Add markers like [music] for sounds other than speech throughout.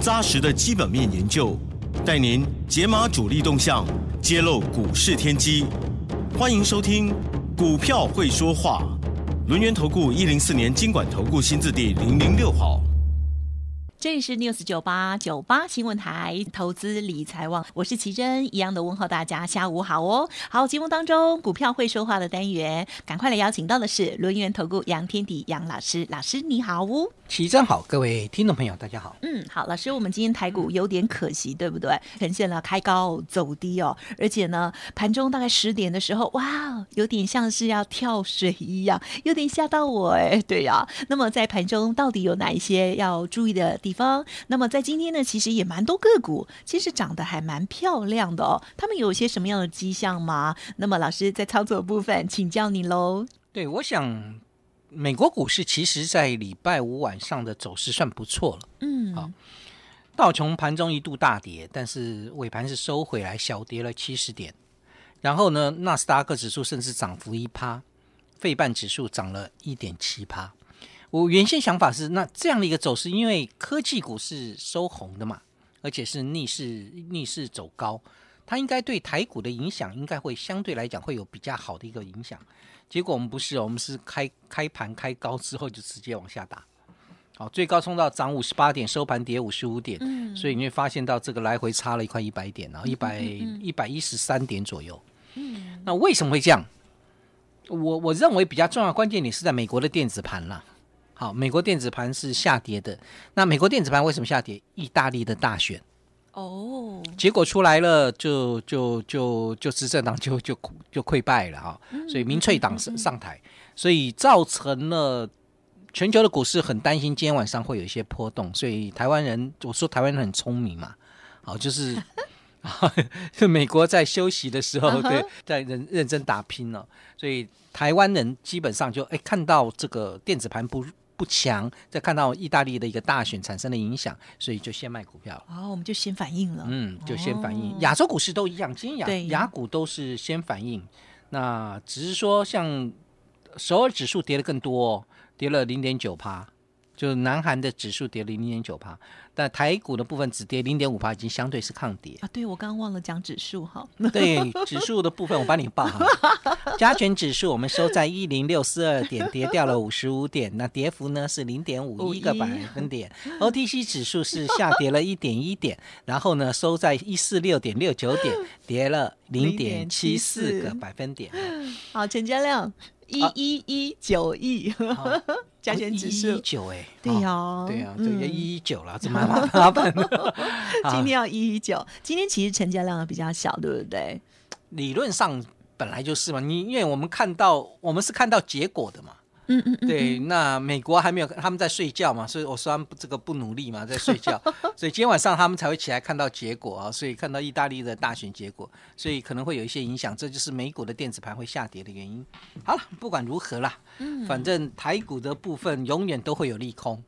扎实的基本面研究，带您解码主力动向，揭露股市天机。欢迎收听《股票会说话》。轮源投顾一零四年经管投顾新字第零零六号。这里是 news 九八九八新闻台投资理财网，我是奇珍，一样的问候大家下午好哦。好，节目当中《股票会说话》的单元，赶快来邀请到的是轮源投顾杨天迪杨老师，老师你好哦。起正好，各位听众朋友，大家好。嗯，好，老师，我们今天台股有点可惜，对不对？呈现了开高走低哦，而且呢，盘中大概十点的时候，哇，有点像是要跳水一样，有点吓到我哎。对呀，那么在盘中到底有哪一些要注意的地方？那么在今天呢，其实也蛮多个股，其实长得还蛮漂亮的哦。他们有些什么样的迹象吗？那么老师在操作部分，请教你喽。对，我想。美国股市其实，在礼拜五晚上的走势算不错了。嗯，好，道琼盘中一度大跌，但是尾盘是收回来，小跌了七十点。然后呢，纳斯达克指数甚至涨幅一趴，费半指数涨了一点七趴。我原先想法是，那这样的一个走势，因为科技股是收红的嘛，而且是逆势逆势走高，它应该对台股的影响，应该会相对来讲会有比较好的一个影响。结果我们不是哦，我们是开开盘开高之后就直接往下打，好，最高冲到涨五十八点，收盘跌五十五点，所以你会发现到这个来回差了一块一百点，然后一百一百一十三点左右。那为什么会这样？我我认为比较重要关键点是在美国的电子盘了。好，美国电子盘是下跌的。那美国电子盘为什么下跌？意大利的大选。哦，结果出来了，就就就就执政党就就就溃败了啊！所以民粹党上上台，所以造成了全球的股市很担心，今天晚上会有一些波动。所以台湾人，我说台湾人很聪明嘛，好，就是，[laughs] 就美国在休息的时候，对，在认认真打拼了，所以台湾人基本上就哎看到这个电子盘不。不强，再看到意大利的一个大选产生的影响，所以就先卖股票哦，我们就先反应了，嗯，就先反应。亚洲股市都一样，先亚股都是先反应，那只是说像首尔指数跌的更多，跌了零点九趴。就是南韩的指数跌零零点九八，但台股的部分只跌零点五八，已经相对是抗跌啊。对我刚刚忘了讲指数哈。对指数的部分，我帮你报哈。加权指数我们收在一零六四二点，跌掉了五十五点，那跌幅呢是零点五一个百分点。O T C 指数是下跌了一点一点，然后呢收在一四六点六九点，跌了零点七四个百分点。好，成交量一一一九亿。一九哎，对呀，对呀，这个一一九了，真麻烦，[laughs] 今天要一九，今天其实成交量比较小，对不对？理论上本来就是嘛，你因为我们看到，我们是看到结果的嘛。对，那美国还没有，他们在睡觉嘛，所以我虽然这个不努力嘛，在睡觉，[laughs] 所以今天晚上他们才会起来看到结果啊，所以看到意大利的大选结果，所以可能会有一些影响，这就是美股的电子盘会下跌的原因。好了，不管如何啦，嗯，反正台股的部分永远都会有利空，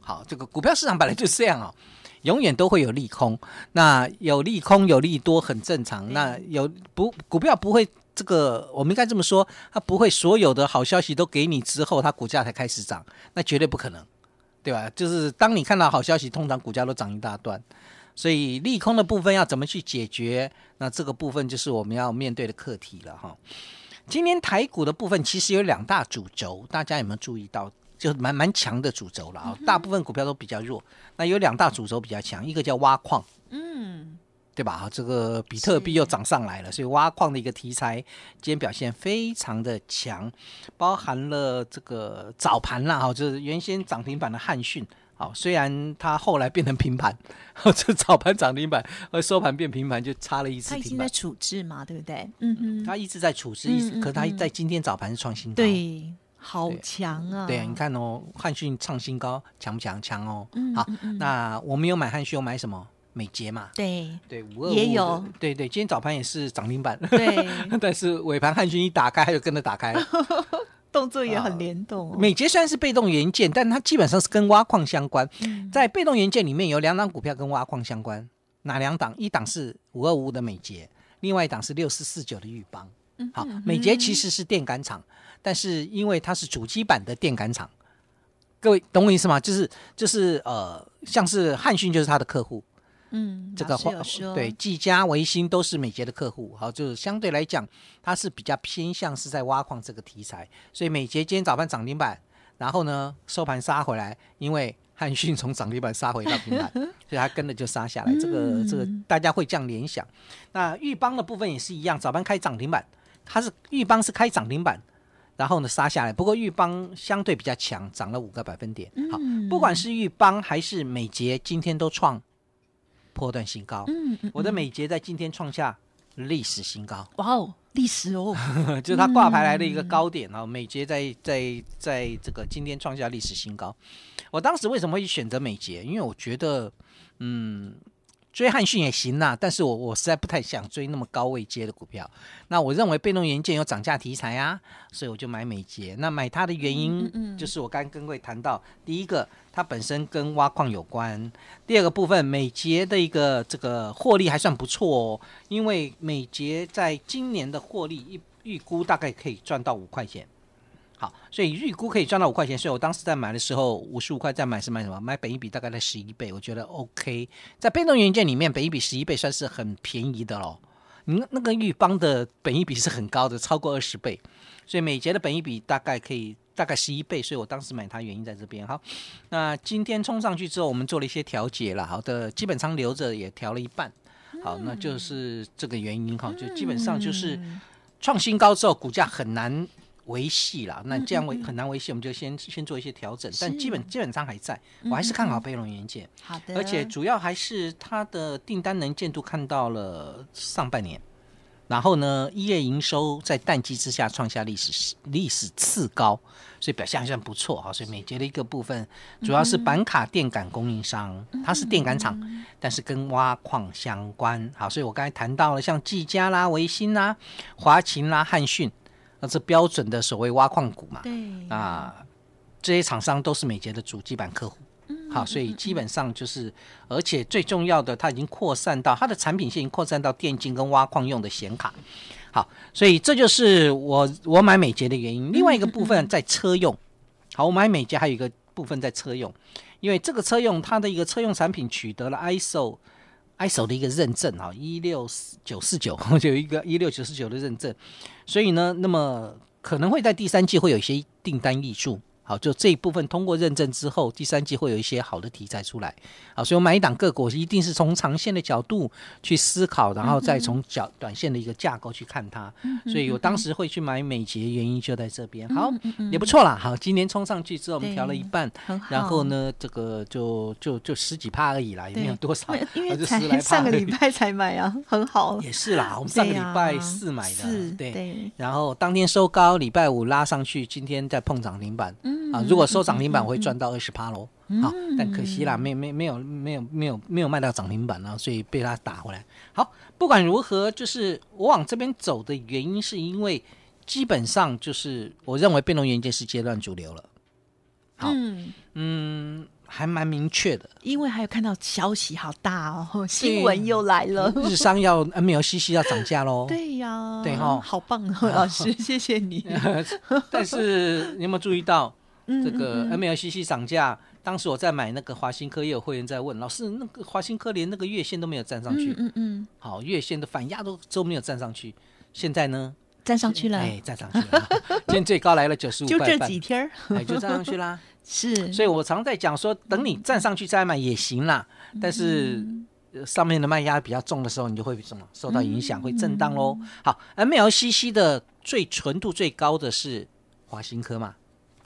好，这个股票市场本来就是这样哦，永远都会有利空，那有利空有利多很正常，那有不股票不会。这个我们应该这么说，它不会所有的好消息都给你之后，它股价才开始涨，那绝对不可能，对吧？就是当你看到好消息，通常股价都涨一大段。所以利空的部分要怎么去解决？那这个部分就是我们要面对的课题了哈。今天台股的部分其实有两大主轴，大家有没有注意到？就蛮蛮强的主轴了啊，大部分股票都比较弱。那有两大主轴比较强，一个叫挖矿，嗯。对吧？这个比特币又涨上来了，所以挖矿的一个题材今天表现非常的强，包含了这个早盘啦，哈，就是原先涨停板的汉讯，好，虽然它后来变成平盘，这早盘涨停板和收盘变平盘就差了一次停。它已经在处置嘛，对不对？嗯嗯，它一直在处置，一直。可它在今天早盘是创新高，对，好强啊！对啊，你看哦，汉讯创新高，强不强？强哦。嗯，好，那我没有买汉讯，我买什么？美捷嘛，对对五二五也有，对对，今天早盘也是涨停板，对，[laughs] 但是尾盘汉讯一打开，它就跟着打开，[laughs] 动作也很联动。美捷虽然是被动元件，但它基本上是跟挖矿相关。在被动元件里面有两档股票跟挖矿相关，哪两档？一档是五二五的美捷，另外一档是六四四九的玉邦。好，美捷其实是电感厂，但是因为它是主机版的电感厂，各位懂我意思吗？就是就是呃，像是汉讯就是它的客户。嗯，这个话对，技嘉、维新都是美捷的客户，好，就是相对来讲，它是比较偏向是在挖矿这个题材，所以美捷今天早盘涨停板，然后呢收盘杀回来，因为汉讯从涨停板杀回到平板，所以它跟着就杀下来。这个这个大家会这样联想。那玉邦的部分也是一样，早盘开涨停板，它是玉邦是开涨停板，然后呢杀下来，不过玉邦相对比较强，涨了五个百分点。好，不管是玉邦还是美捷，今天都创。破断新高，嗯，我的美杰在今天创下历史新高，哇哦，历史哦，[laughs] 就是它挂牌来的一个高点啊，美杰在在在这个今天创下历史新高，我当时为什么会选择美杰？因为我觉得，嗯。追汉逊也行呐，但是我我实在不太想追那么高位接的股票。那我认为被动元件有涨价题材啊，所以我就买美捷。那买它的原因，嗯，就是我刚刚跟位谈到，第一个它本身跟挖矿有关，第二个部分美捷的一个这个获利还算不错哦，因为美捷在今年的获利预预估大概可以赚到五块钱。好，所以预估可以赚到五块钱，所以我当时在买的时候，五十五块再买是买什么？买本一笔大概在十一倍，我觉得 OK。在被动元件里面，本一笔十一倍算是很便宜的喽。你那个玉邦的本一笔是很高的，超过二十倍，所以美捷的本一笔大概可以大概十一倍，所以我当时买它原因在这边好，那今天冲上去之后，我们做了一些调节了，好的，基本上留着也调了一半。好，那就是这个原因哈，就基本上就是创新高之后，股价很难。维系啦，那这样维很难维系，我们就先先做一些调整，但基本基本上还在，我还是看好飞龙元件。好的，而且主要还是它的订单能见度看到了上半年，然后呢，一月营收在淡季之下创下历史历史次高，所以表现还算不错哈。所以美捷的一个部分，主要是板卡电感供应商，它是电感厂，但是跟挖矿相关，好，所以我刚才谈到了像技嘉啦、维新啦、华勤啦、汉逊。那是标准的所谓挖矿股嘛？对。啊，这些厂商都是美捷的主机板客户。嗯。好，所以基本上就是，而且最重要的，它已经扩散到它的产品线，扩散到电竞跟挖矿用的显卡。好，所以这就是我我买美捷的原因。另外一个部分在车用。好，我买美捷还有一个部分在车用，因为这个车用它的一个车用产品取得了 ISO。i 手的一个认证啊，一六四九四九 [laughs] 有一个一六九四九的认证，所以呢，那么可能会在第三季会有一些订单溢出。好，就这一部分通过认证之后，第三季会有一些好的题材出来。好，所以我买一档个股一定是从长线的角度去思考，然后再从角短线的一个架构去看它。所以我当时会去买美捷，原因就在这边。好，也不错啦。好，今年冲上去之后，我们调了一半，然后呢，这个就就就十几趴而已啦，也没有多少。因为才上个礼拜才买啊，很好。也是啦，我们上个礼拜四买的，对对。然后当天收高，礼拜五拉上去，今天再碰涨停板。啊，如果收涨停板会赚到二十八喽，好，但可惜啦，没没没有没有没有没有卖到涨停板呢，所以被他打回来。好，不管如何，就是我往这边走的原因，是因为基本上就是我认为变容元件是阶段主流了。好，嗯，还蛮明确的。因为还有看到消息好大哦，新闻又来了，日商要 M L c c 要涨价喽。[laughs] 对呀，对哈，好棒哦，[laughs] 老师，谢谢你。[laughs] 但是你有没有注意到？这个 MLCC 涨价，当时我在买那个华新科，也有会员在问老师，那个华新科连那个月线都没有站上去，嗯嗯，好，月线的反压都都没有站上去，现在呢？站上去了，哎，站上去了，[laughs] 今天最高来了九十五，就这几天，哎，就站上去了，[laughs] 是，所以我常在讲说，等你站上去再买也行啦，但是上面的卖压比较重的时候，你就会什么受到影响，会震荡喽。好，MLCC 的最纯度最高的是华新科嘛？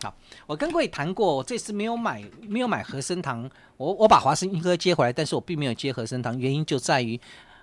好，我跟各位谈过，我这次没有买，没有买和生堂，我我把华新科接回来，但是我并没有接和生堂，原因就在于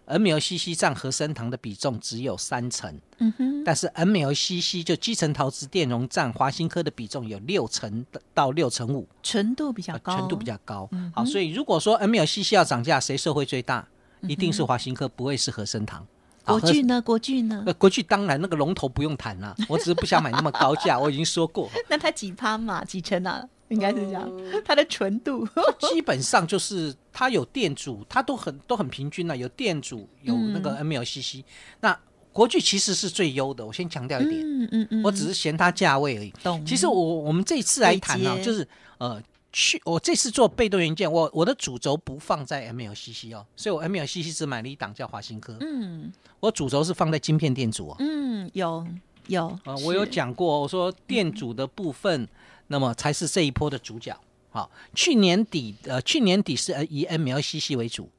，MLCC 占和生堂的比重只有三成，嗯哼，但是 MLCC 就基层陶瓷电容占华新科的比重有六成到六成五，纯度比较高，纯度比较高，好，所以如果说 MLCC 要涨价，谁受惠最大？一定是华新科，不会是和生堂。国巨呢？国巨呢？那国巨当然那个龙头不用谈了，[laughs] 我只是不想买那么高价。我已经说过。[laughs] 那它几趴嘛？几成啊？应该是这样。它的纯度基本上就是它有店主，它都很都很平均了。有店主有那个 MLCC。那国巨其实是最优的。我先强调一点，嗯嗯嗯，我只是嫌它价位而已。其实我我们这次来谈呢，就是呃。去，我这次做被动元件，我我的主轴不放在 MLCC 哦，所以我 MLCC 只买了一档叫华新科。嗯，我主轴是放在晶片电阻。嗯，有有啊，我有讲过，我说电阻的部分，那么才是这一波的主角。好，去年底呃，去年底是以 MLCC 为主，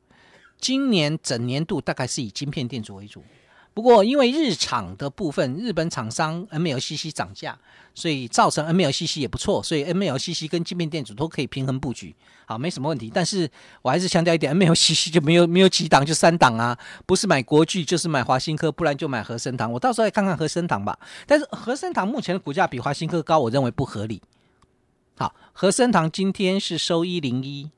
今年整年度大概是以晶片电阻为主。不过，因为日厂的部分，日本厂商 MLCC 涨价，所以造成 MLCC 也不错，所以 MLCC 跟晶片电阻都可以平衡布局，好，没什么问题。但是我还是强调一点，MLCC 就没有没有几档，就三档啊，不是买国巨就是买华新科，不然就买和生堂。我到时候来看看和生堂吧。但是和生堂目前的股价比华新科高，我认为不合理。好，和生堂今天是收一零一。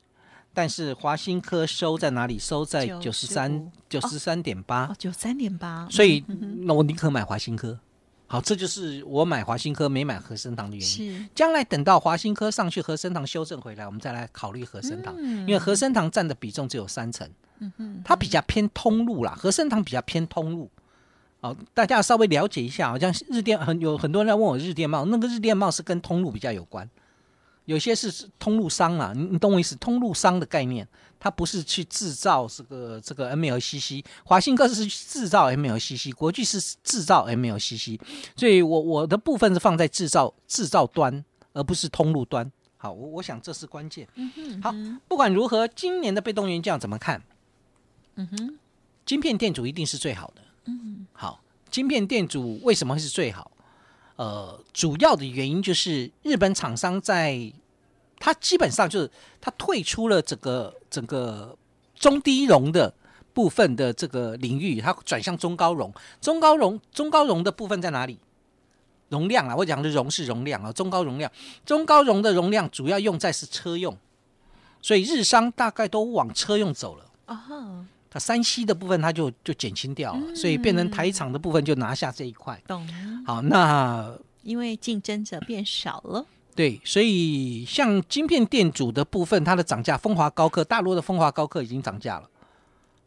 但是华新科收在哪里？收在九十三九十三点八，九三点八。所以那我宁可买华新科。好，这就是我买华新科没买和生堂的原因。将来等到华新科上去，和生堂修正回来，我们再来考虑和生堂。因为和生堂占的比重只有三成，嗯嗯，它比较偏通路啦。和生堂比较偏通路。哦，大家稍微了解一下。好像日电很有很多人在问我日电帽，那个日电帽是跟通路比较有关。有些是通路商啊，你你懂我意思？通路商的概念，它不是去制造这个这个 MLCC，华信哥是制造 MLCC，国际是制造 MLCC，所以我我的部分是放在制造制造端，而不是通路端。好，我我想这是关键。嗯哼，好，不管如何，今年的被动元件怎么看？嗯哼，晶片电阻一定是最好的。嗯，好，晶片电阻为什么会是最好？呃，主要的原因就是日本厂商在它基本上就是它退出了整个整个中低容的部分的这个领域，它转向中高容。中高容中高容的部分在哪里？容量啊，我讲的容是容量啊，中高容量中高容的容量主要用在是车用，所以日商大概都往车用走了啊。它山西的部分，它就就减轻掉了，所以变成台厂的部分就拿下这一块。懂。好，那因为竞争者变少了。对，所以像晶片电阻的部分，它的涨价，丰华高科，大陆的丰华高科已经涨价了，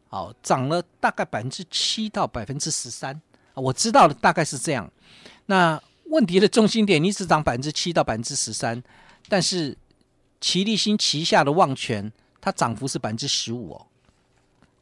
好，涨了大概百分之七到百分之十三，我知道的大概是这样。那问题的中心点，你只涨百分之七到百分之十三，但是齐立新旗下的旺泉，它涨幅是百分之十五哦。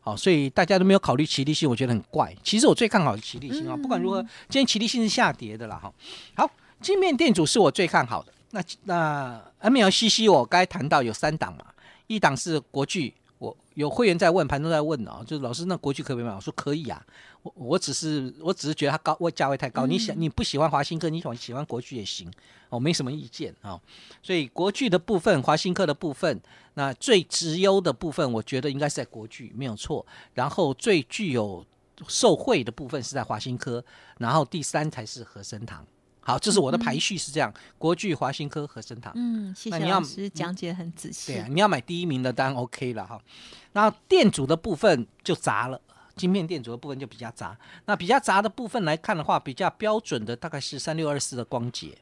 哦，所以大家都没有考虑奇力性，我觉得很怪。其实我最看好奇力性啊，不管如何，今天奇力性是下跌的啦，哈。好，镜面电阻是我最看好的。那那 MLCC 我该谈到有三档嘛，一档是国巨。我有会员在问，盘中在问哦，就是老师，那国剧可以买我说可以啊，我我只是我只是觉得它高，我价位太高。你想你不喜欢华新科，你喜欢国剧也行，我没什么意见啊。所以国剧的部分，华新科的部分，那最直优的部分，我觉得应该是在国剧没有错。然后最具有受惠的部分是在华新科，然后第三才是和生堂。好，这是我的排序是这样，国巨、华新科、和盛堂。嗯，谢谢老师讲解很仔细。对啊，你要买第一名的当然 OK 了哈。那电阻的部分就杂了，晶片电阻的部分就比较杂。那比较杂的部分来看的话，比较标准的大概是三六二四的光洁。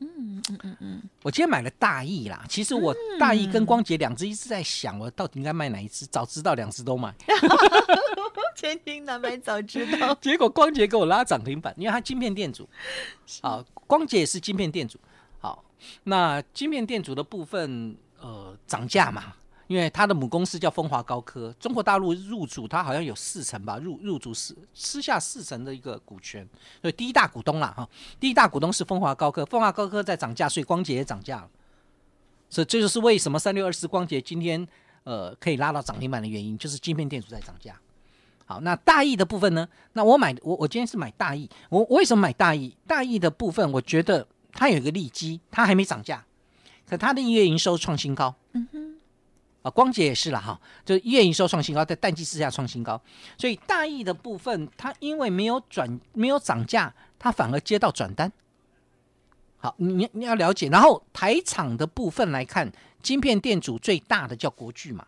嗯嗯嗯嗯，我今天买了大意啦。其实我大意跟光洁两只一直在想，我到底应该卖哪一只？早知道两只都买。[laughs] 千金难买早知道，[laughs] 结果光洁给我拉涨停板，因为它晶片电阻好，光洁也是晶片电阻好。那晶片电阻的部分，呃，涨价嘛，因为它的母公司叫风华高科，中国大陆入主它好像有四成吧，入入主四私下四成的一个股权，所以第一大股东啦哈，第一大股东是风华高科，风华高科在涨价，所以光洁也涨价了。以这就是为什么三六二四光洁今天呃可以拉到涨停板的原因，就是晶片电阻在涨价。好，那大意的部分呢？那我买我我今天是买大意，我为什么买大意？大意的部分，我觉得它有一个利基，它还没涨价，可它的月营收创新高。嗯哼，啊，光姐也是了哈，就是月营收创新高，在淡季之下创新高。所以大意的部分，它因为没有转没有涨价，它反而接到转单。好，你你要了解。然后台厂的部分来看，晶片店主最大的叫国巨嘛，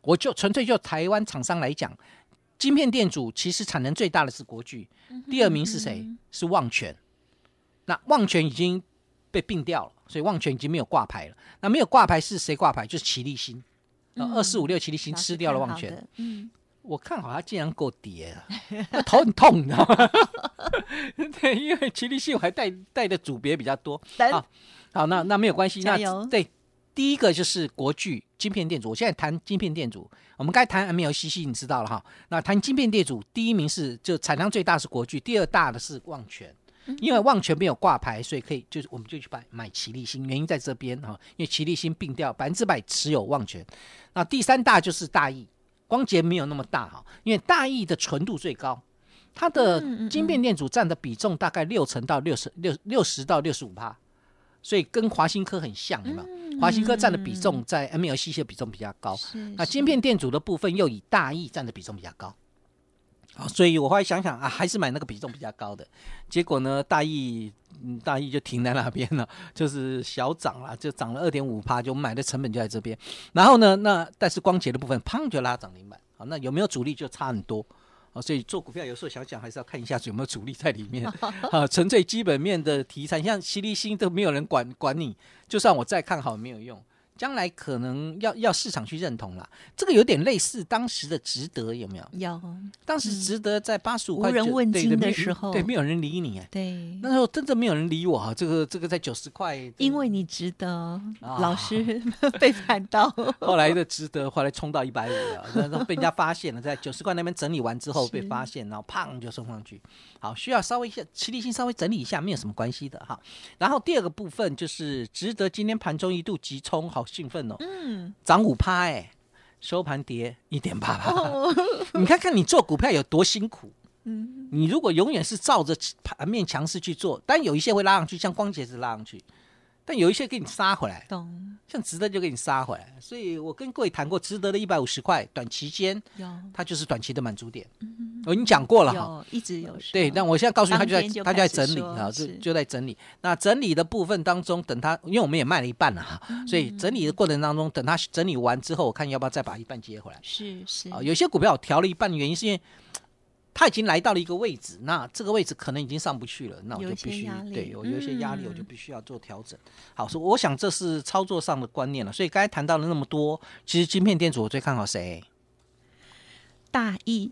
我就纯粹就台湾厂商来讲。晶片店主其实产能最大的是国巨，第二名是谁？是旺泉。那旺泉已经被并掉了，所以旺泉已经没有挂牌了。那没有挂牌是谁挂牌？就是齐立新。二四五六齐力新吃掉了旺泉。嗯，我看好它竟然够跌，头很痛，你知道吗？[laughs] 对，因为齐立新我还带带的组别比较多。好，好，那那没有关系，那对。第一个就是国巨晶片电阻。我现在谈晶片电阻，我们该谈 M L C C，你知道了哈。那谈晶片电阻，第一名是就产量最大是国巨，第二大的是旺泉，因为旺泉没有挂牌，所以可以就是我们就去买买齐力新，原因在这边哈，因为齐力新并掉百分之百持有旺泉。那第三大就是大益，光捷没有那么大哈，因为大益的纯度最高，它的晶片电阻占的比重大概六成到六十六六十到六十五帕，所以跟华新科很像，对吗？华星科占的比重在 M L C C 的比重比较高，那芯片电阻的部分又以大亿占的比重比较高，好，所以我后来想想啊，还是买那个比重比较高的，结果呢，大亿，大亿就停在那边了，[laughs] 就是小涨了，就涨了二点五帕，就买的成本就在这边，然后呢，那但是光捷的部分，砰就拉涨停板，好，那有没有主力就差很多。哦，所以做股票有时候想想还是要看一下有没有主力在里面。啊，纯粹基本面的题材，像犀利星都没有人管管你，就算我再看好没有用。将来可能要要市场去认同了，这个有点类似当时的值得有没有？有，当时值得在八十五块无人问津的时候，对，没有人理你，对，那时候真的没有人理我哈。这个这个在九十块，因为你值得，老师 [laughs] 被看到，[laughs] 后来的值得后来冲到一百五了，被人家发现了，在九十块那边整理完之后被发现，然后砰就送上去，好，需要稍微一下齐立新稍微整理一下，没有什么关系的哈。然后第二个部分就是值得今天盘中一度急冲好。兴奋哦，嗯，涨五趴哎，收盘跌一点八趴。[laughs] 你看看你做股票有多辛苦，嗯，你如果永远是照着盘面强势去做，但有一些会拉上去，像光洁是拉上去，但有一些给你杀回来，懂？像值得就给你杀回来，所以我跟各位谈过，值得的一百五十块，短期间它就是短期的满足点。我已经讲过了哈，一直有对，那我现在告诉你，他就在，他就在整理啊，就就在整理。那整理的部分当中，等他，因为我们也卖了一半了哈，所以整理的过程当中，等他整理完之后，我看要不要再把一半接回来。是是，有些股票调了一半的原因是因为他已经来到了一个位置，那这个位置可能已经上不去了，那我就必须对我有一些压力，我就必须要做调整。好，所以我想这是操作上的观念了。所以刚才谈到了那么多，其实晶片店主我最看好谁？大意。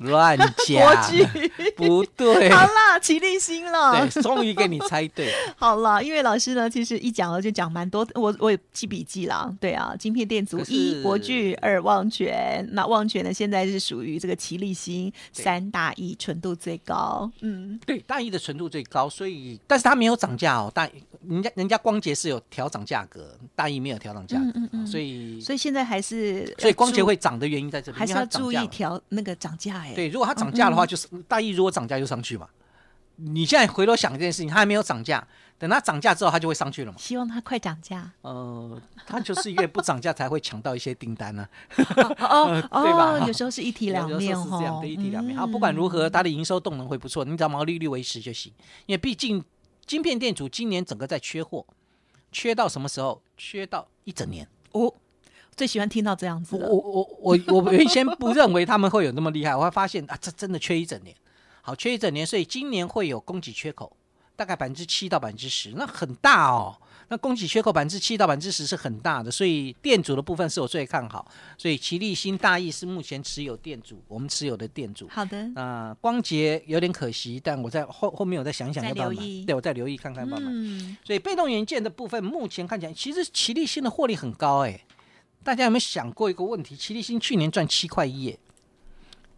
乱讲，不对。好啦，齐立新了，对，终于给你猜对。[laughs] 好了，因为老师呢，其实一讲了就讲蛮多，我我也记笔记了。对啊，晶片电阻一国巨，二旺泉，那旺泉呢现在是属于这个齐立新三大一纯度最高。嗯，对，大一的纯度最高，所以但是它没有涨价哦。大人家人家光捷是有调涨价格，大一没有调涨价，格，所以所以现在还是所以光捷会涨的原因在这里，还是要注意调那个涨价对，如果它涨价的话，就是大意。如果涨价就上去嘛。你现在回头想一件事情，它还没有涨价，等它涨价之后，它就会上去了嘛。希望它快涨价。呃，它就是因个不涨价才会抢到一些订单呢，哦，[laughs] 对吧？有时候是一体两面哦。是这样的，一体两面啊。不管如何，它的营收动能会不错。你只要毛利率维持就行，因为毕竟晶片店主今年整个在缺货，缺到什么时候？缺到一整年哦。最喜欢听到这样子。我我我我我原先不认为他们会有那么厉害，我会发现啊，这真的缺一整年，好，缺一整年，所以今年会有供给缺口，大概百分之七到百分之十，那很大哦。那供给缺口百分之七到百分之十是很大的，所以电阻的部分是我最看好。所以齐立新、大意是目前持有电阻，我们持有的电阻。好的。啊，光洁有点可惜，但我在后后面我再想想，要不要买？对，我再留意看看，买不买？嗯。所以被动元件的部分，目前看起来其实齐立新的获利很高，哎。大家有没有想过一个问题？奇力新去年赚七块一，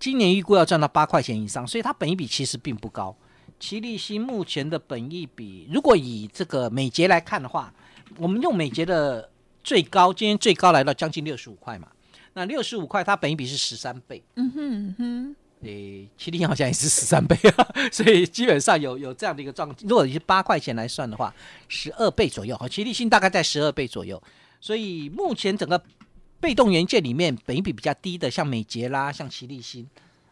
今年预估要赚到八块钱以上，所以它本一比其实并不高。奇力新目前的本一比，如果以这个美捷来看的话，我们用美捷的最高，今天最高来到将近六十五块嘛。那六十五块，它本一比是十三倍。嗯哼嗯哼，诶，奇力星好像也是十三倍啊。[laughs] 所以基本上有有这样的一个状，如果是八块钱来算的话，十二倍左右。好，奇力星大概在十二倍左右。所以目前整个被动元件里面，本盈比比较低的，像美捷啦，像奇力新，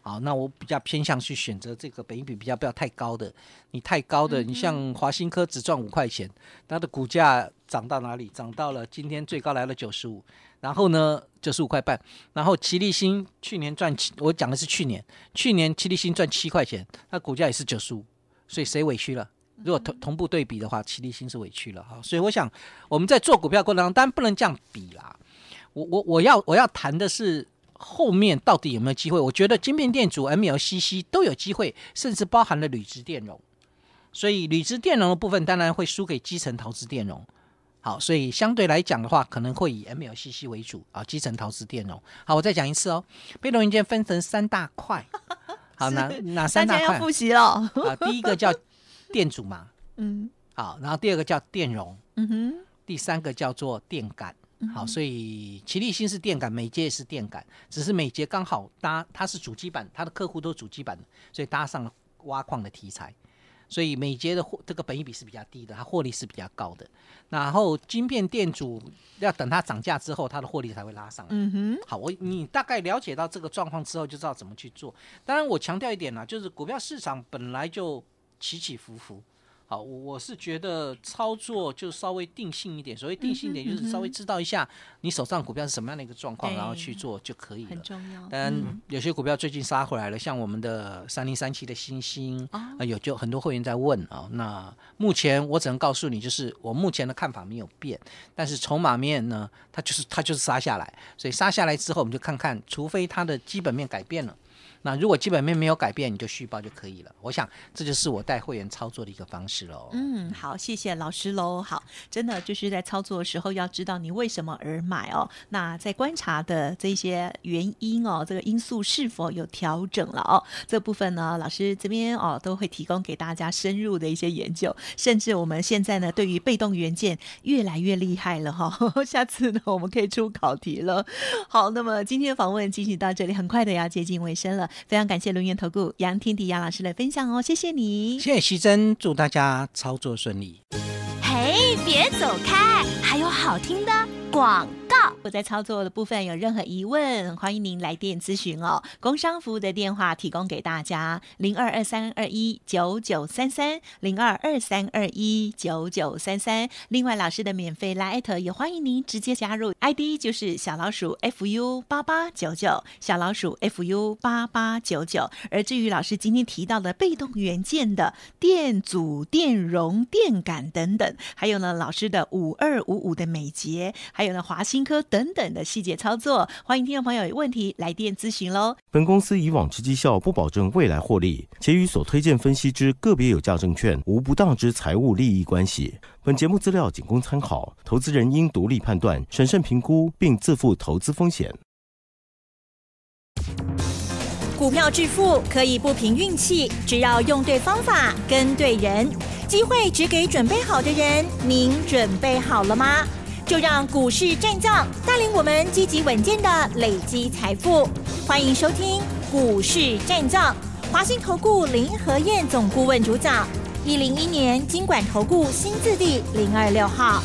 好，那我比较偏向去选择这个本盈比比较不要太高的。你太高的，你像华新科只赚五块钱，它的股价涨到哪里？涨到了今天最高来了九十五，然后呢九十五块半，然后齐力新去年赚七，我讲的是去年，去年齐力新赚七块钱，它股价也是九十五，所以谁委屈了？如果同同步对比的话，齐力新是委屈了哈。所以我想我们在做股票过程当中，然不能这样比啦。我我我要我要谈的是后面到底有没有机会？我觉得晶片店主 MLCC 都有机会，甚至包含了铝质电容。所以铝质电容的部分当然会输给基层陶瓷电容。好，所以相对来讲的话，可能会以 MLCC 为主啊。基层陶瓷电容。好，我再讲一次哦。被动元件分成三大块。好，哪 [laughs] 哪三大块？要复习了。啊，第一个叫。电阻嘛，嗯，好，然后第二个叫电容，嗯哼，第三个叫做电感，好，所以奇力新是电感，美捷是电感，只是美捷刚好搭，它是主机板，它的客户都是主机板的，所以搭上了挖矿的题材，所以美捷的这个本益比是比较低的，它获利是比较高的，然后晶片电阻要等它涨价之后，它的获利才会拉上来，嗯哼，好，我你大概了解到这个状况之后，就知道怎么去做。当然，我强调一点了，就是股票市场本来就。起起伏伏，好，我我是觉得操作就稍微定性一点，所谓定性一点就是稍微知道一下你手上股票是什么样的一个状况，然后去做就可以了。很重要。但有些股票最近杀回来了，像我们的三零三七的星星，啊，有就很多会员在问啊。那目前我只能告诉你，就是我目前的看法没有变，但是筹码面呢，它就是它就是杀下来，所以杀下来之后，我们就看看，除非它的基本面改变了。那如果基本面没有改变，你就续报就可以了。我想这就是我带会员操作的一个方式喽。嗯，好，谢谢老师喽。好，真的就是在操作的时候，要知道你为什么而买哦。那在观察的这些原因哦，这个因素是否有调整了哦？这部分呢，老师这边哦都会提供给大家深入的一些研究。甚至我们现在呢，对于被动元件越来越厉害了哈。[laughs] 下次呢，我们可以出考题了。好，那么今天访问进行到这里，很快的要接近尾声了。非常感谢轮源投顾杨天迪杨老师的分享哦，谢谢你，谢谢希真，祝大家操作顺利。嘿，别走开，还有好听的广。我在操作的部分有任何疑问，欢迎您来电咨询哦。工商服务的电话提供给大家：零二二三二一九九三三，零二二三二一九九三三。另外，老师的免费拉艾特也欢迎您直接加入，ID 就是小老鼠 fu 八八九九，小老鼠 fu 八八九九。而至于老师今天提到的被动元件的电阻、电容、电感等等，还有呢老师的五二五五的美睫，还有呢华星。科等等的细节操作，欢迎听众朋友有问题来电咨询喽。本公司以往之绩效不保证未来获利，且与所推荐分析之个别有价证券无不当之财务利益关系。本节目资料仅供参考，投资人应独立判断、审慎评估，并自负投资风险。股票致富可以不凭运气，只要用对方法、跟对人，机会只给准备好的人。您准备好了吗？就让股市战将带领我们积极稳健的累积财富。欢迎收听股市战将，华兴投顾林和燕总顾问主讲，一零一年经管投顾新字第零二六号。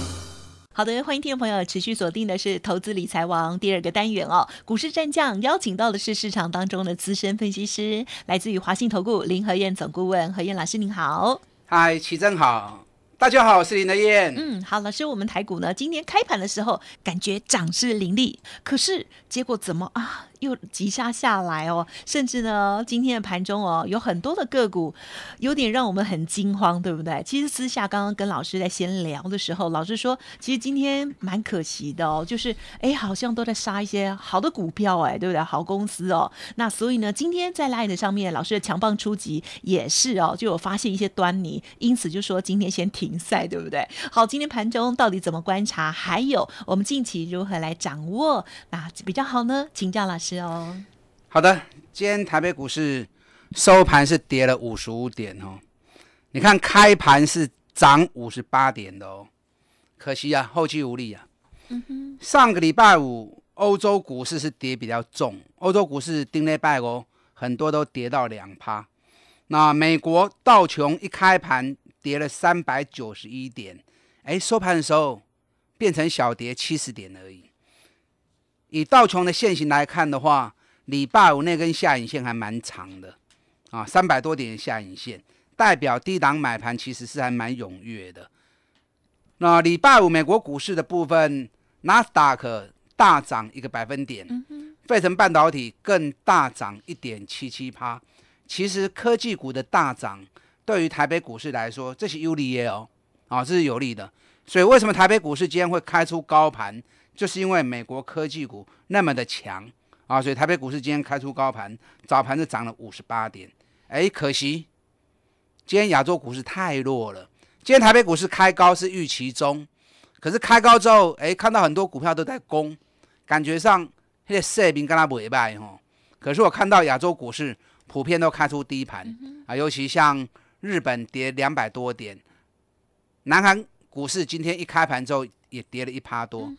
好的，欢迎听众朋友持续锁定的是投资理财王第二个单元哦。股市战将邀请到的是市场当中的资深分析师，来自于华兴投顾林和燕总顾问何燕老师您好，嗨，齐正好。大家好，我是林德燕。嗯，好，老师，我们台股呢，今天开盘的时候感觉涨势凌厉，可是结果怎么啊？又急杀下来哦，甚至呢，今天的盘中哦，有很多的个股，有点让我们很惊慌，对不对？其实私下刚刚跟老师在闲聊的时候，老师说，其实今天蛮可惜的哦，就是哎，好像都在杀一些好的股票，哎，对不对？好公司哦，那所以呢，今天在 Lite 上面老师的强棒出击也是哦，就有发现一些端倪，因此就说今天先停赛，对不对？好，今天盘中到底怎么观察？还有我们近期如何来掌握那比较好呢？请张老师。哦，好的，今天台北股市收盘是跌了五十五点哦。你看开盘是涨五十八点的哦，可惜啊，后期无力啊。嗯上个礼拜五欧洲股市是跌比较重，欧洲股市丁内拜哦，很多都跌到两趴。那美国道琼一开盘跌了三百九十一点，哎，收盘的时候变成小跌七十点而已。以道琼的现型来看的话，礼拜五那根下影线还蛮长的，啊，三百多点的下影线，代表低档买盘其实是还蛮踊跃的。那礼拜五美国股市的部分，纳斯达克大涨一个百分点，费城半导体更大涨一点七七趴。其实科技股的大涨，对于台北股市来说，这是有利的哦，啊，这是有利的。所以为什么台北股市今天会开出高盘？就是因为美国科技股那么的强啊，所以台北股市今天开出高盘，早盘是涨了五十八点。哎，可惜今天亚洲股市太弱了。今天台北股市开高是预期中，可是开高之后，哎，看到很多股票都在攻，感觉上那个势明敢拉袂败吼。可是我看到亚洲股市普遍都开出低盘啊，尤其像日本跌两百多点，南韩股市今天一开盘之后也跌了一趴多。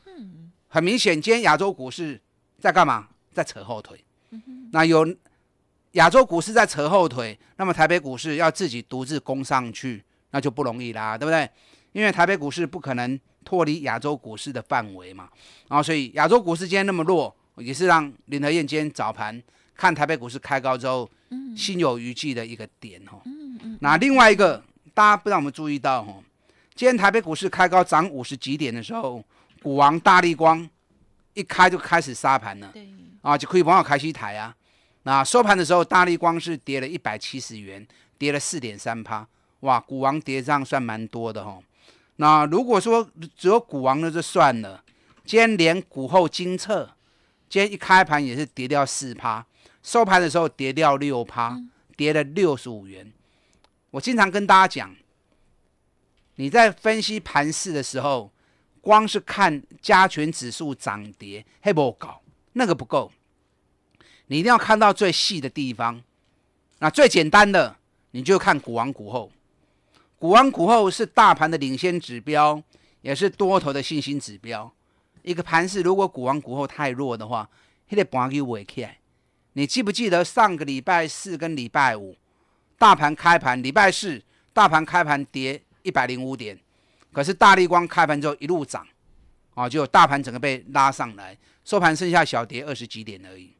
很明显，今天亚洲股市在干嘛？在扯后腿。那有亚洲股市在扯后腿，那么台北股市要自己独自攻上去，那就不容易啦，对不对？因为台北股市不可能脱离亚洲股市的范围嘛。然后，所以亚洲股市今天那么弱，也是让林和燕今天早盘看台北股市开高之后，心有余悸的一个点哦。那另外一个，大家不让我们注意到哦，今天台北股市开高涨五十几点的时候。股王大力光一开就开始杀盘了，对，啊，就可以帮我开西台啊。那收盘的时候，大力光是跌了一百七十元，跌了四点三趴，哇，股王跌账算蛮多的哈。那如果说只有股王那就算了，今天连股后金策，今天一开盘也是跌掉四趴，收盘的时候跌掉六趴，跌了六十五元。我经常跟大家讲，你在分析盘势的时候。光是看加权指数涨跌还不够，那个不够，你一定要看到最细的地方。那最简单的，你就看股王股后。股王股后是大盘的领先指标，也是多头的信心指标。一个盘势如果股王股后太弱的话，那个盘就会起来。你记不记得上个礼拜四跟礼拜五，大盘开盘，礼拜四大盘开盘跌一百零五点。可是大立光开盘之后一路涨，啊，就大盘整个被拉上来，收盘剩下小跌二十几点而已。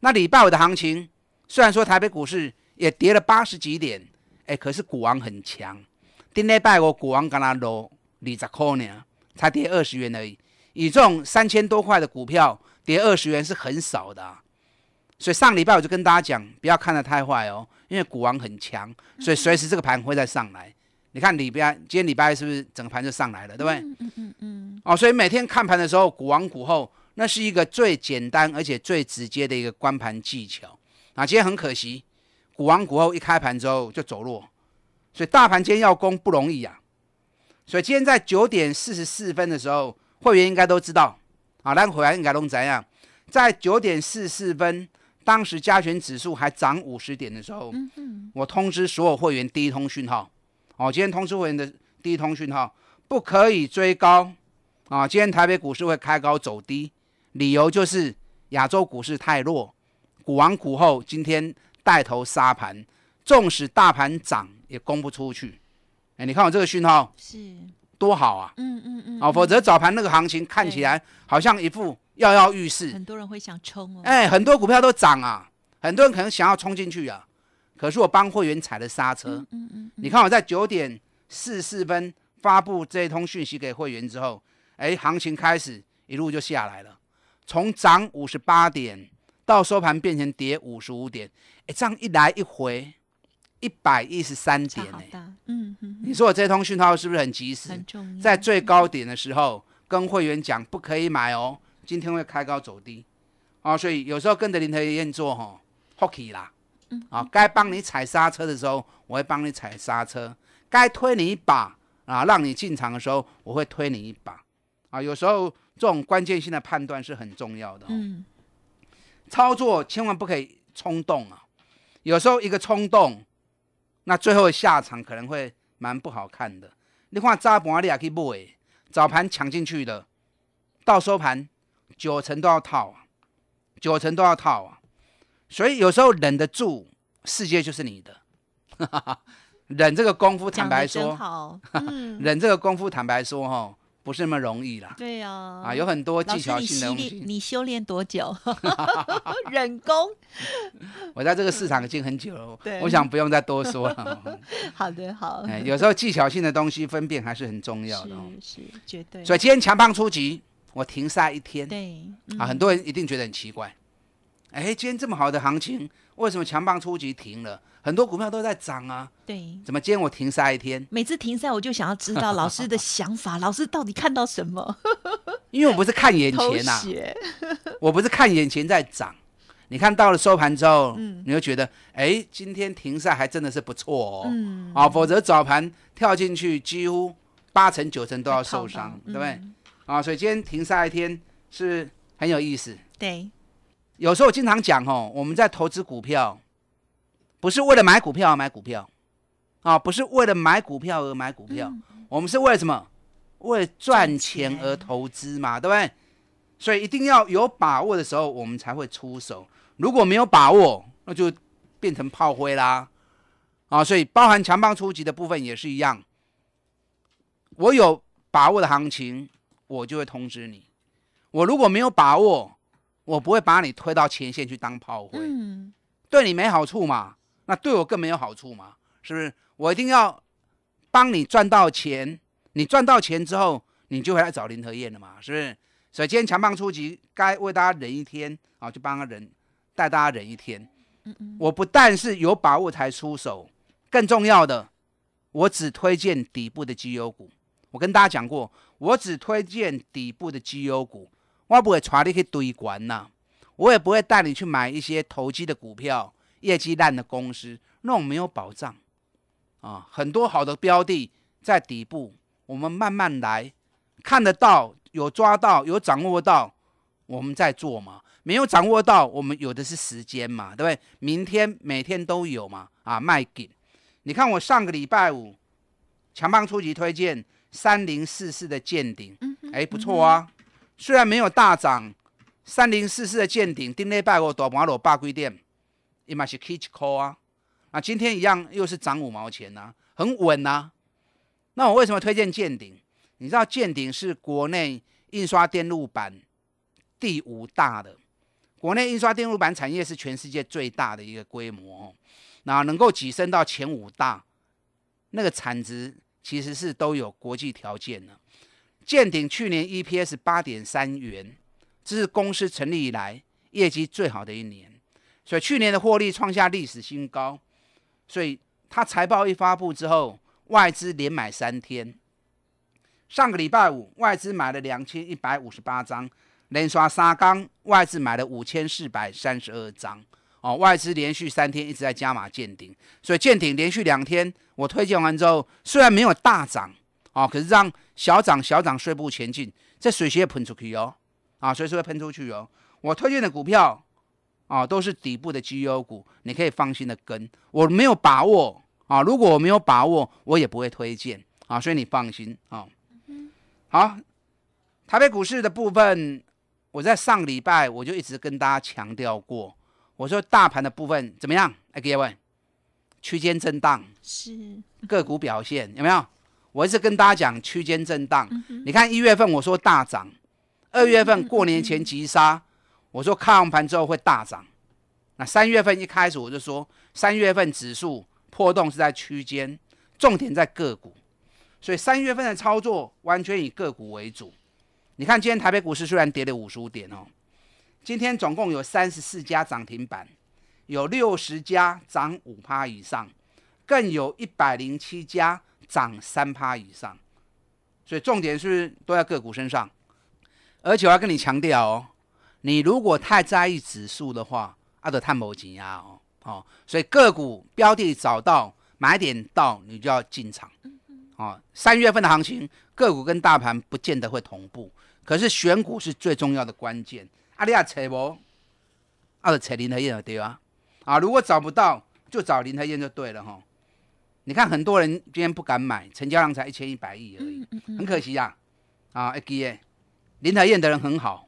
那礼拜五的行情，虽然说台北股市也跌了八十几点，哎，可是股王很强，今礼拜五股王跟拉多二十科呢，才跌二十元而已。以这种三千多块的股票跌二十元是很少的，所以上礼拜我就跟大家讲，不要看得太坏哦，因为股王很强，所以随时这个盘会再上来。你看礼拜，今天礼拜是不是整个盘就上来了，对不对？嗯嗯嗯哦，所以每天看盘的时候，股王股后那是一个最简单而且最直接的一个观盘技巧啊。今天很可惜，股王股后一开盘之后就走弱，所以大盘今天要攻不容易啊。所以今天在九点四十四分的时候，会员应该都知道啊，那个会员应该弄怎样。在九点四四分，当时加权指数还涨五十点的时候，嗯，我通知所有会员第一通讯号。哦，今天通知会员的低通讯号不可以追高啊！今天台北股市会开高走低，理由就是亚洲股市太弱，股王股后今天带头杀盘，纵使大盘涨也攻不出去。哎，你看我这个讯号是多好啊！嗯嗯嗯，哦，否则早盘那个行情看起来好像一副跃跃欲试，很多人会想冲哦。哎，很多股票都涨啊，很多人可能想要冲进去啊。可是我帮会员踩了刹车。嗯嗯。你看我在九点四四分发布这一通讯息给会员之后，哎，行情开始一路就下来了，从涨五十八点到收盘变成跌五十五点，哎，这样一来一回，一百一十三点呢。嗯嗯。你说我这通讯号是不是很及时？很重要。在最高点的时候跟会员讲不可以买哦，今天会开高走低。啊，所以有时候跟着林德一起做哈，OK 啦。嗯啊，该帮你踩刹车的时候，我会帮你踩刹车；该推你一把啊，让你进场的时候，我会推你一把。啊，有时候这种关键性的判断是很重要的。嗯，操作千万不可以冲动啊！有时候一个冲动，那最后下场可能会蛮不好看的。你看扎盘你也去买，早盘抢进去的，到收盘九成都要套啊，九成都要套啊。所以有时候忍得住，世界就是你的。[laughs] [laughs] 忍这个功夫，坦白说，忍这个功夫，坦白说哈，不是那么容易啦。对呀，啊，有很多技巧性的东西。你修炼，你修炼多久？[laughs] 忍功，我在这个市场已经很久了。对，我想不用再多说了。好的，好。有时候技巧性的东西分辨还是很重要的哦，是绝对。所以今天强棒初级，我停赛一天。对，啊，很多人一定觉得很奇怪。哎，今天这么好的行情，为什么强棒初级停了很多股票都在涨啊？对，怎么今天我停赛一天？每次停赛，我就想要知道 [laughs] 老师的想法，老师到底看到什么？[laughs] 因为我不是看眼前呐，[laughs] 我不是看眼前在涨，你看到了收盘之后，你就觉得哎，今天停赛还真的是不错哦，啊，否则早盘跳进去几乎八成九成都要受伤，对不对？啊，所以今天停赛一天是很有意思。对。有时候我经常讲哦，我们在投资股票，不是为了买股票而买股票，啊，不是为了买股票而买股票，我们是为了什么？为赚钱而投资嘛，对不对？所以一定要有把握的时候，我们才会出手。如果没有把握，那就变成炮灰啦，啊，所以包含强棒初级的部分也是一样。我有把握的行情，我就会通知你。我如果没有把握，我不会把你推到前线去当炮灰，对你没好处嘛？那对我更没有好处嘛？是不是？我一定要帮你赚到钱，你赚到钱之后，你就会来找林和燕了嘛？是不是？所以今天强棒出击，该为大家忍一天啊，就帮他人带大家忍一天。我不但是有把握才出手，更重要的，我只推荐底部的绩优股。我跟大家讲过，我只推荐底部的绩优股。我不会带你去堆股呐，我也不会带你去买一些投机的股票、业绩烂的公司，那种没有保障啊。很多好的标的在底部，我们慢慢来看得到，有抓到，有掌握到，我们在做嘛。没有掌握到，我们有的是时间嘛，对不对？明天、每天都有嘛。啊，卖给你看我上个礼拜五强棒初级推荐三零四四的见顶，哎，不错啊。虽然没有大涨，三零四四的见顶，丁内拜我大摩罗八桂店，一码是 K 七 K 啊啊，今天一样又是涨五毛钱呐，很稳呐。那我为什么推荐见顶？你知道见顶是国内印刷电路板第五大的，国内印刷电路板产业是全世界最大的一个规模，那能够跻身到前五大，那个产值其实是都有国际条件的。建鼎去年 EPS 八点三元，这是公司成立以来业绩最好的一年，所以去年的获利创下历史新高。所以它财报一发布之后，外资连买三天。上个礼拜五，外资买了两千一百五十八张，连刷沙钢，外资买了五千四百三十二张，哦，外资连续三天一直在加码见鼎，所以见鼎连续两天我推荐完之后，虽然没有大涨。啊，可是让小涨小涨，碎步前进，这水也喷出去哦，啊，随时会喷出去哦。我推荐的股票，啊，都是底部的绩优股，你可以放心的跟。我没有把握啊，如果我没有把握，我也不会推荐啊，所以你放心啊。好，台北股市的部分，我在上礼拜我就一直跟大家强调过，我说大盘的部分怎么样？哎，叶问，区间震荡是，个股表现有没有？我一直跟大家讲区间震荡。你看一月份我说大涨，二月份过年前急杀，我说看完盘之后会大涨。那三月份一开始我就说，三月份指数破洞是在区间，重点在个股。所以三月份的操作完全以个股为主。你看今天台北股市虽然跌了五十五点哦，今天总共有三十四家涨停板，有六十家涨五趴以上，更有一百零七家。涨三趴以上，所以重点是都在个股身上，而且我要跟你强调哦，你如果太在意指数的话，阿得探某景压哦，哦，所以个股标的找到买点到，你就要进场，哦，三月份的行情个股跟大盘不见得会同步，可是选股是最重要的关键，阿利亚扯不，阿得扯林太燕对啊，啊如果找不到就找林太燕就对了哈。你看，很多人居然不敢买，成交量才一千一百亿而已，很可惜呀。啊，阿基耶，林台燕的人很好，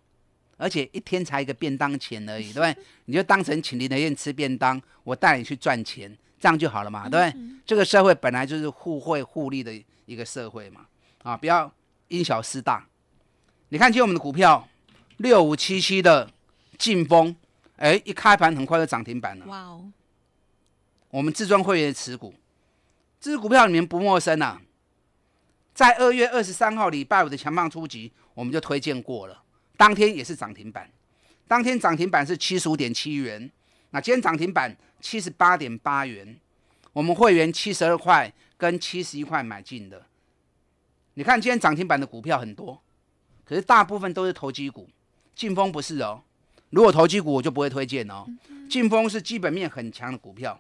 而且一天才一个便当钱而已，[laughs] 对不对？你就当成请林台燕吃便当，我带你去赚钱，这样就好了嘛，对不对？这个社会本来就是互惠互利的一个社会嘛，啊，不要因小失大。你看，今天我们的股票六五七七的劲风，哎，一开盘很快就涨停板了。哇哦，我们自装会员持股。这只股票你们不陌生啊，在二月二十三号礼拜五的强棒初级我们就推荐过了，当天也是涨停板，当天涨停板是七十五点七元，那今天涨停板七十八点八元，我们会员七十二块跟七十一块买进的，你看今天涨停板的股票很多，可是大部分都是投机股，劲风不是哦，如果投机股我就不会推荐哦，劲风是基本面很强的股票。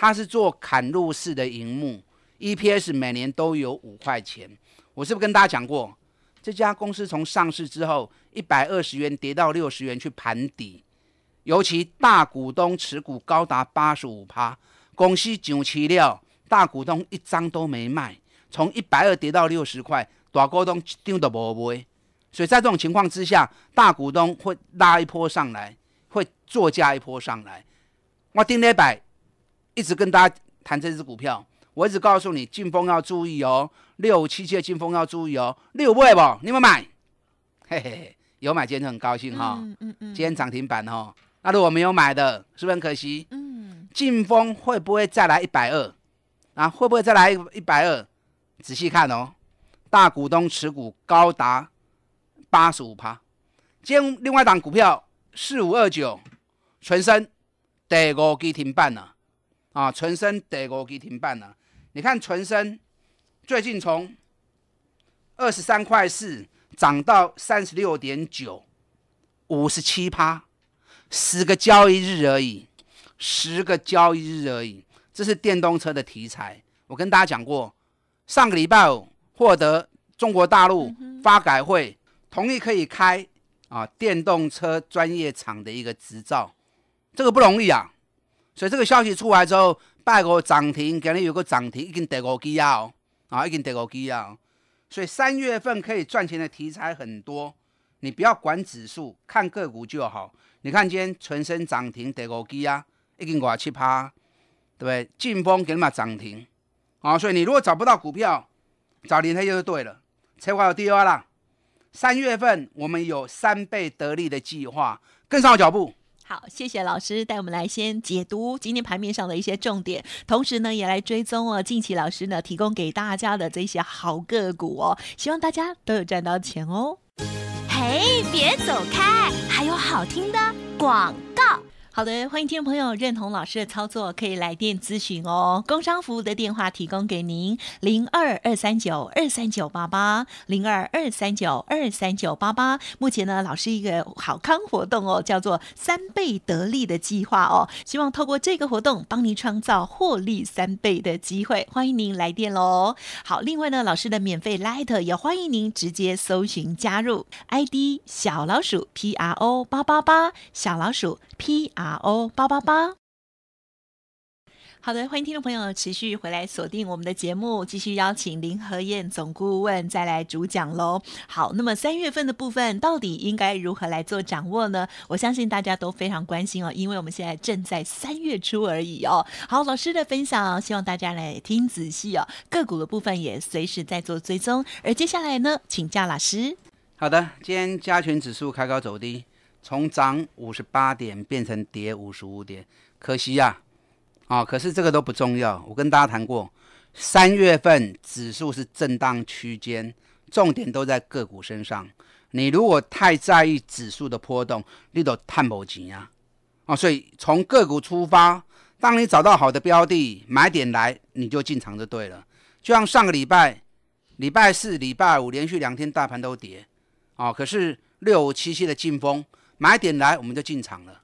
它是做砍入式的荧幕，EPS 每年都有五块钱。我是不是跟大家讲过，这家公司从上市之后一百二十元跌到六十元去盘底，尤其大股东持股高达八十五趴，公司上期了，大股东一张都没卖，从一百二跌到六十块，大股东一张都无卖。所以在这种情况之下，大股东会拉一波上来，会作价一波上来。我顶礼拜。一直跟大家谈这只股票，我一直告诉你，劲风要注意哦，六七的劲风要注意哦，六位不，你们买，嘿嘿，有买今天很高兴哈，嗯嗯嗯，今天涨停板哦。那如果没有买的，是不是很可惜？嗯，劲风会不会再来一百二？啊，会不会再来一一百二？仔细看哦，大股东持股高达八十五趴，今另外一档股票四五二九，全身第五个停办了。啊，纯生得二个给停办了。你看纯生最近从二十三块四涨到三十六点九，五十七趴，十个交易日而已，十个交易日而已。这是电动车的题材。我跟大家讲过，上个礼拜获得中国大陆发改会同意可以开啊电动车专业厂的一个执照，这个不容易啊。所以这个消息出来之后，拜股涨停，给天有个涨停已经得过几呀，啊，已经得过几呀。所以三月份可以赚钱的题材很多，你不要管指数，看个股就好。你看今天纯生涨停得过几呀，已经六十七趴，对不对？劲风给你们涨停，啊，所以你如果找不到股票，找停它就是对了。车管有第二啦，三月份我们有三倍得利的计划，跟上我脚步。好，谢谢老师带我们来先解读今天盘面上的一些重点，同时呢，也来追踪哦近期老师呢提供给大家的这些好个股哦，希望大家都有赚到钱哦。嘿，别走开，还有好听的广。好的，欢迎听众朋友认同老师的操作，可以来电咨询哦。工商服务的电话提供给您：零二二三九二三九八八，零二二三九二三九八八。目前呢，老师一个好康活动哦，叫做三倍得利的计划哦，希望透过这个活动帮您创造获利三倍的机会。欢迎您来电喽。好，另外呢，老师的免费 Light 也欢迎您直接搜寻加入，ID 小老鼠 P R O 八八八，小老鼠 P R。马欧八八。好的，欢迎听众朋友持续回来锁定我们的节目，继续邀请林和燕总顾问再来主讲喽。好，那么三月份的部分到底应该如何来做掌握呢？我相信大家都非常关心哦，因为我们现在正在三月初而已哦。好，老师的分享，希望大家来听仔细哦。个股的部分也随时在做追踪，而接下来呢，请教老师。好的，今天加权指数开高走低。从涨五十八点变成跌五十五点，可惜呀，啊，可是这个都不重要。我跟大家谈过，三月份指数是震荡区间，重点都在个股身上。你如果太在意指数的波动，你都探不进呀，啊，所以从个股出发，当你找到好的标的，买点来，你就进场就对了。就像上个礼拜，礼拜四、礼拜五连续两天大盘都跌，啊，可是六五七七的劲风。买点来，我们就进场了，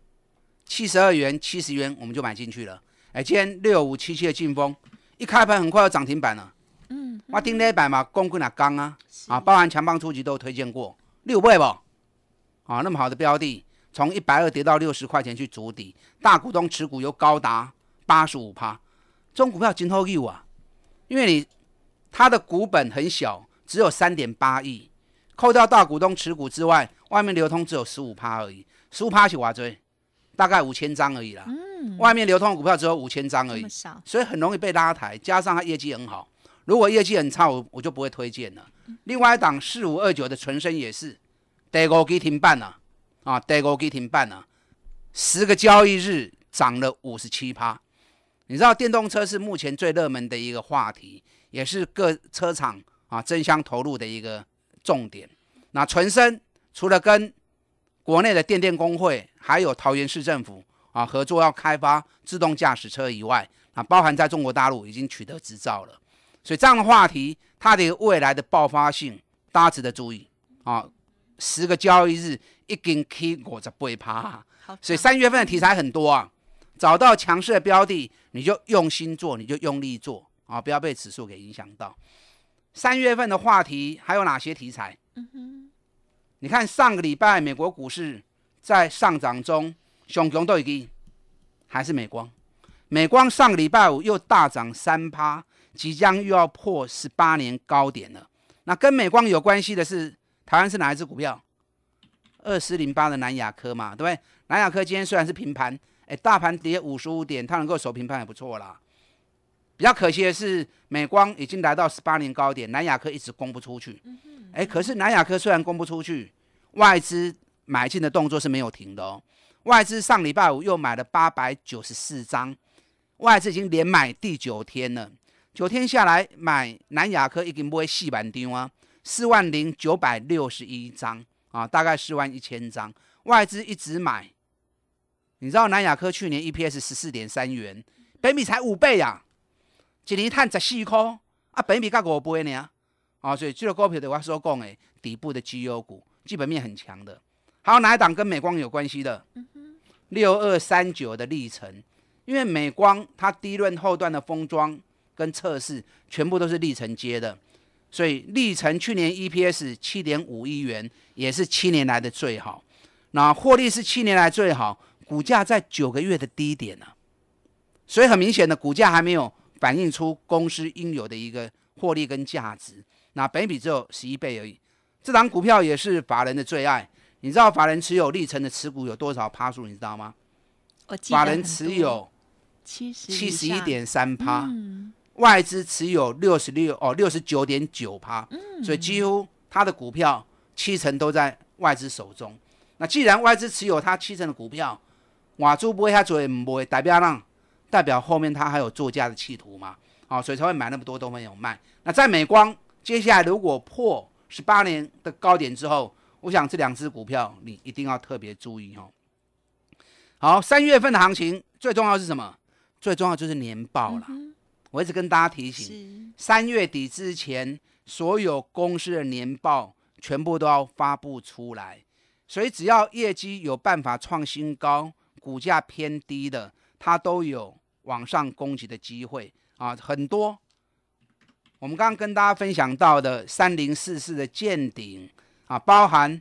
七十二元、七十元，我们就买进去了。哎，今天六五七七的进风，一开盘很快要涨停板了。嗯，我盯那板嘛，公棍啊刚啊？啊，包含强棒初级都推荐过，六倍不？啊，那么好的标的，从一百二跌到六十块钱去筑底，大股东持股又高达八十五趴，这股票今后有啊？因为你它的股本很小，只有三点八亿，扣掉大股东持股之外。外面流通只有十五趴而已，十五趴是哇最，大概五千张而已啦。嗯，外面流通股票只有五千张而已，所以很容易被拉抬。加上它业绩很好，如果业绩很差，我我就不会推荐了。另外一档四五二九的纯生也是，day 停办了啊，day 停办了，十个交易日涨了五十七趴。你知道电动车是目前最热门的一个话题，也是各车厂啊争相投入的一个重点。那纯生。除了跟国内的电电工会，还有桃园市政府啊合作要开发自动驾驶车以外，啊，包含在中国大陆已经取得执照了，所以这样的话题，它的未来的爆发性，大家值得注意啊。十个交易日一根 K，我则不会爬。所以三月份的题材很多啊，找到强势的标的，你就用心做，你就用力做啊，不要被指数给影响到。三月份的话题还有哪些题材？嗯哼。你看上个礼拜美国股市在上涨中，熊熊都已经，还是美光，美光上个礼拜五又大涨三趴，即将又要破十八年高点了。那跟美光有关系的是台湾是哪一只股票？二四零八的南亚科嘛，对不对？南亚科今天虽然是平盘，哎，大盘跌五十五点，它能够守平盘也不错啦。比较可惜的是，美光已经来到十八年高点，南亚科一直供不出去。哎，可是南亚科虽然供不出去，外资买进的动作是没有停的哦。外资上礼拜五又买了八百九十四张，外资已经连买第九天了。九天下来买南亚科已经会细板丢啊，四万零九百六十一张啊，大概四万一千张。外资一直买，你知道南亚科去年 E P S 十四点三元，北美才五倍呀。一年赚十四块，啊，百米才五倍呢，啊，所以这个股票的我所讲的底部的绩优股，基本面很强的。还有哪一档跟美光有关系的？六二三九的立成，因为美光它低段后段的封装跟测试全部都是立成接的，所以立成去年 EPS 七点五亿元，也是七年来的最好。那获利是七年来最好，股价在九个月的低点呢，所以很明显的股价还没有。反映出公司应有的一个获利跟价值。那本笔只有十一倍而已。这档股票也是法人的最爱。你知道法人持有历程的持股有多少趴数？你知道吗？法人持有七十一点三趴，外资持有六十六哦六十九点九趴，嗯，所以几乎他的股票七成都在外资手中。那既然外资持有他七成的股票，外资不会，他唔会代表让？代表后面他还有作价的企图嘛？啊，所以才会买那么多都没有卖。那在美光接下来如果破十八年的高点之后，我想这两只股票你一定要特别注意哦。好，三月份的行情最重要是什么？最重要就是年报了。我一直跟大家提醒，三月底之前所有公司的年报全部都要发布出来，所以只要业绩有办法创新高，股价偏低的它都有。往上攻击的机会啊很多，我们刚刚跟大家分享到的三零四四的见顶啊，包含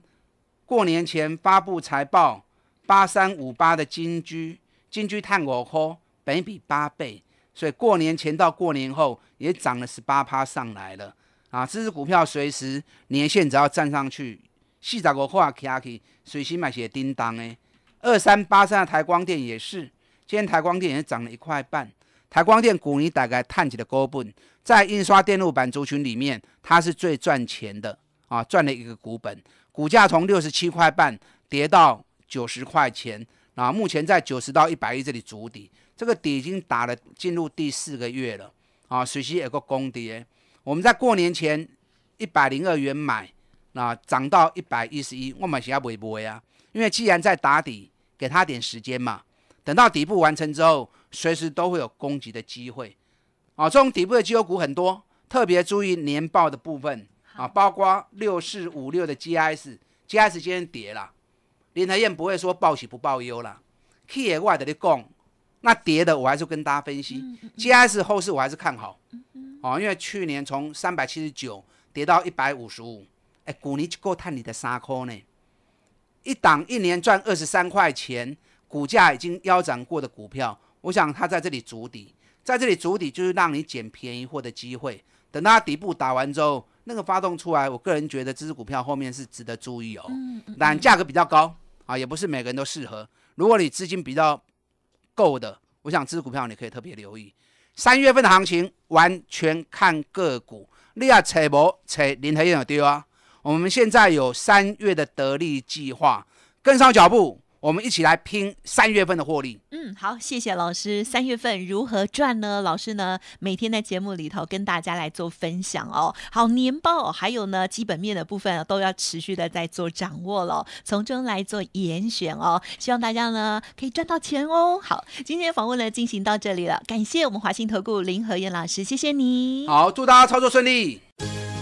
过年前发布财报八三五八的金居，金居碳果壳本比八倍，所以过年前到过年后也涨了十八趴上来了啊，这支股票随时年限只要站上去，细仔果壳可以，随时买些叮当诶。二三八三的台光电也是。今天台光电也涨了一块半，台光电股你大概探起了高本，在印刷电路板族群里面，它是最赚钱的啊，赚了一个股本，股价从六十七块半跌到九十块钱，那目前在九十到一百一这里筑底，这个底已经打了进入第四个月了啊，水然有个攻跌，我们在过年前一百零二元买，那涨到一百一十一，我买是要卖不卖啊？因为既然在打底，给他点时间嘛。等到底部完成之后，随时都会有攻击的机会，啊，这种底部的绩优股很多，特别注意年报的部分，啊，包括六四五六的 G i S，G S 今天跌了，林台燕不会说报喜不报忧了，K 也怪得你讲，那跌的我还是跟大家分析，G S 后市我还是看好，哦，因为去年从三百七十九跌到一百五十五，哎，股你够探你的沙坑呢，一档一年赚二十三块钱。股价已经腰斩过的股票，我想它在这里筑底，在这里筑底就是让你捡便宜货的机会。等到底部打完之后，那个发动出来，我个人觉得这只股票后面是值得注意哦。嗯嗯。但价格比较高啊，也不是每个人都适合。如果你资金比较够的，我想这只股票你可以特别留意。三月份的行情完全看个股，你要扯博扯联合药有丢啊。我们现在有三月的得利计划，跟上脚步。我们一起来拼三月份的获利。嗯，好，谢谢老师。三月份如何赚呢？老师呢，每天在节目里头跟大家来做分享哦。好，年报还有呢基本面的部分都要持续的在做掌握了，从中来做研选哦。希望大家呢可以赚到钱哦。好，今天访问呢进行到这里了，感谢我们华兴投顾林和燕老师，谢谢你。好，祝大家操作顺利。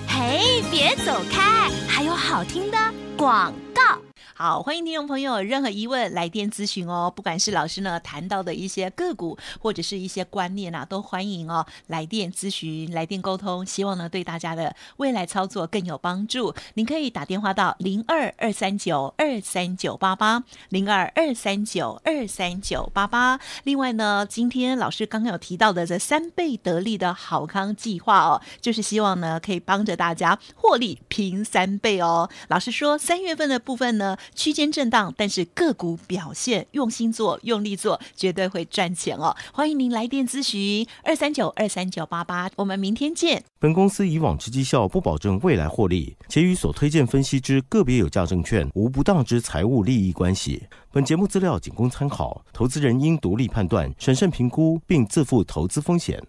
嘿，别走开，还有好听的广告。好，欢迎听众朋友有任何疑问来电咨询哦，不管是老师呢谈到的一些个股，或者是一些观念啊，都欢迎哦来电咨询、来电沟通，希望呢对大家的未来操作更有帮助。您可以打电话到零二二三九二三九八八零二二三九二三九八八。另外呢，今天老师刚刚有提到的这三倍得利的好康计划哦，就是希望呢可以帮着大家获利拼三倍哦。老师说三月份的部分呢。区间震荡，但是个股表现用心做、用力做，绝对会赚钱哦！欢迎您来电咨询二三九二三九八八，我们明天见。本公司以往之绩效不保证未来获利，且与所推荐分析之个别有价证券无不当之财务利益关系。本节目资料仅供参考，投资人应独立判断、审慎评估，并自负投资风险。